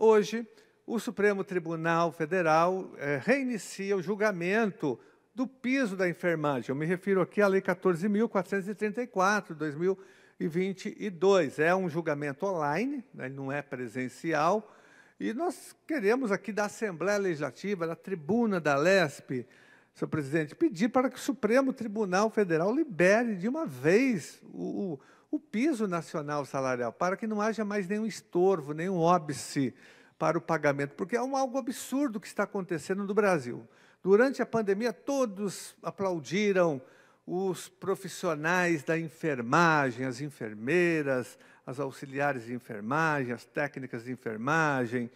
Hoje, o Supremo Tribunal Federal é, reinicia o julgamento do piso da enfermagem. Eu me refiro aqui à Lei 14.434, 2022. É um julgamento online, né, não é presencial. E nós queremos aqui da Assembleia Legislativa, da tribuna da LESP, senhor presidente, pedir para que o Supremo Tribunal Federal libere de uma vez o, o o piso nacional salarial, para que não haja mais nenhum estorvo, nenhum óbice para o pagamento, porque é um, algo absurdo que está acontecendo no Brasil. Durante a pandemia, todos aplaudiram os profissionais da enfermagem, as enfermeiras, as auxiliares de enfermagem, as técnicas de enfermagem,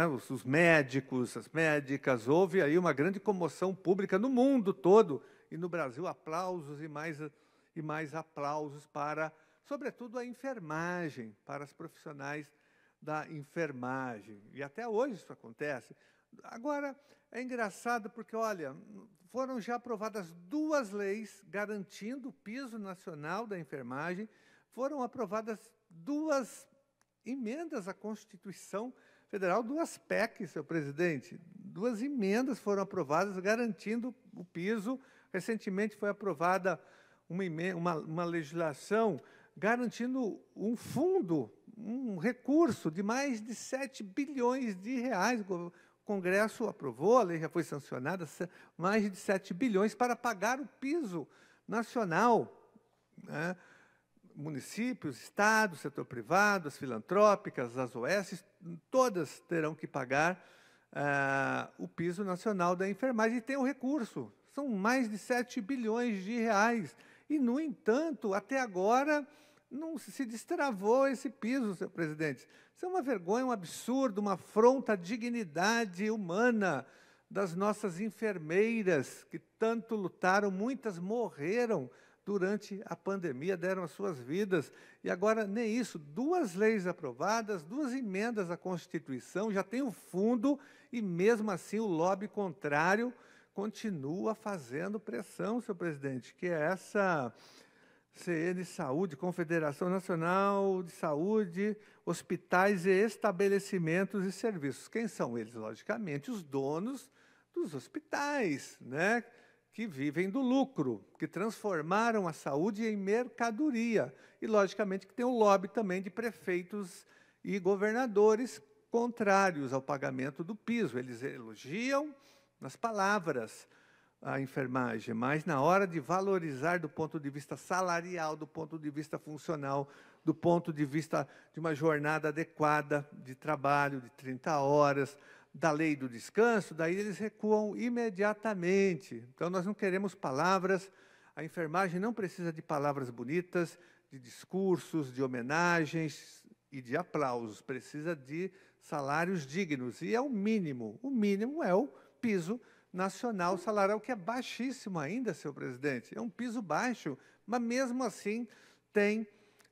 é? os, os médicos, as médicas. Houve aí uma grande comoção pública no mundo todo e no Brasil aplausos e mais e mais aplausos para, sobretudo, a enfermagem, para as profissionais da enfermagem. E até hoje isso acontece. Agora, é engraçado porque, olha, foram já aprovadas duas leis garantindo o piso nacional da enfermagem, foram aprovadas duas emendas à Constituição Federal, duas PECs, seu presidente. Duas emendas foram aprovadas garantindo o piso. Recentemente foi aprovada uma, uma, uma legislação garantindo um fundo, um recurso de mais de 7 bilhões de reais. O Congresso aprovou, a lei já foi sancionada, mais de 7 bilhões para pagar o piso nacional. Né? Municípios, estados, setor privado, as filantrópicas, as OS, todas terão que pagar eh, o piso nacional da enfermagem e tem o recurso. São mais de 7 bilhões de reais e, no entanto, até agora não se destravou esse piso, seu presidente. Isso é uma vergonha, um absurdo, uma afronta à dignidade humana das nossas enfermeiras que tanto lutaram, muitas morreram durante a pandemia, deram as suas vidas. E agora, nem isso, duas leis aprovadas, duas emendas à Constituição, já tem o um fundo e, mesmo assim, o lobby contrário continua fazendo pressão, senhor presidente, que é essa CN Saúde, Confederação Nacional de Saúde, hospitais e estabelecimentos e serviços. Quem são eles? Logicamente, os donos dos hospitais, né? que vivem do lucro, que transformaram a saúde em mercadoria. E, logicamente, que tem um lobby também de prefeitos e governadores contrários ao pagamento do piso. Eles elogiam, nas palavras a enfermagem, mas na hora de valorizar do ponto de vista salarial, do ponto de vista funcional, do ponto de vista de uma jornada adequada de trabalho de 30 horas, da lei do descanso, daí eles recuam imediatamente. Então nós não queremos palavras, a enfermagem não precisa de palavras bonitas, de discursos, de homenagens e de aplausos, precisa de salários dignos. E é o mínimo, o mínimo é o piso nacional salarial, que é baixíssimo ainda, seu presidente. É um piso baixo, mas mesmo assim tem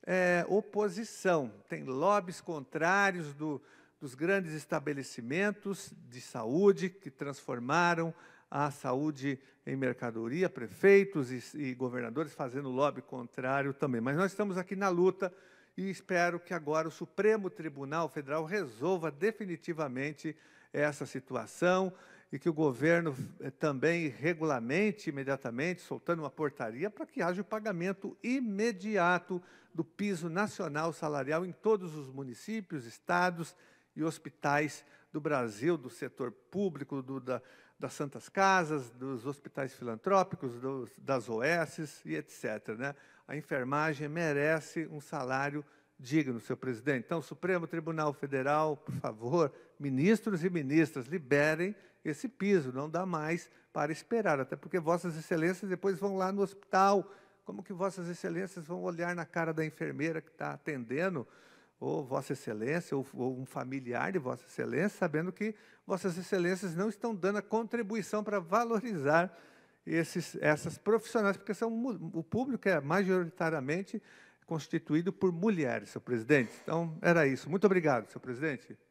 é, oposição, tem lobbies contrários do, dos grandes estabelecimentos de saúde que transformaram a saúde em mercadoria, prefeitos e, e governadores fazendo lobby contrário também. Mas nós estamos aqui na luta e espero que agora o Supremo Tribunal Federal resolva definitivamente essa situação e que o governo eh, também regulamente imediatamente, soltando uma portaria, para que haja o pagamento imediato do piso nacional salarial em todos os municípios, estados e hospitais do Brasil, do setor público, do, da, das Santas Casas, dos hospitais filantrópicos, das OESs e etc. Né? A enfermagem merece um salário digno, senhor presidente. Então, Supremo Tribunal Federal, por favor, ministros e ministras, liberem esse piso, não dá mais para esperar, até porque vossas excelências depois vão lá no hospital. Como que vossas excelências vão olhar na cara da enfermeira que está atendendo, ou vossa excelência, ou, ou, um familiar de vossa excelência, sabendo que vossas excelências não estão dando a contribuição para valorizar esses, essas profissionais, porque são, o público é majoritariamente constituído por mulheres, senhor presidente. Então, era isso. Muito obrigado, senhor presidente.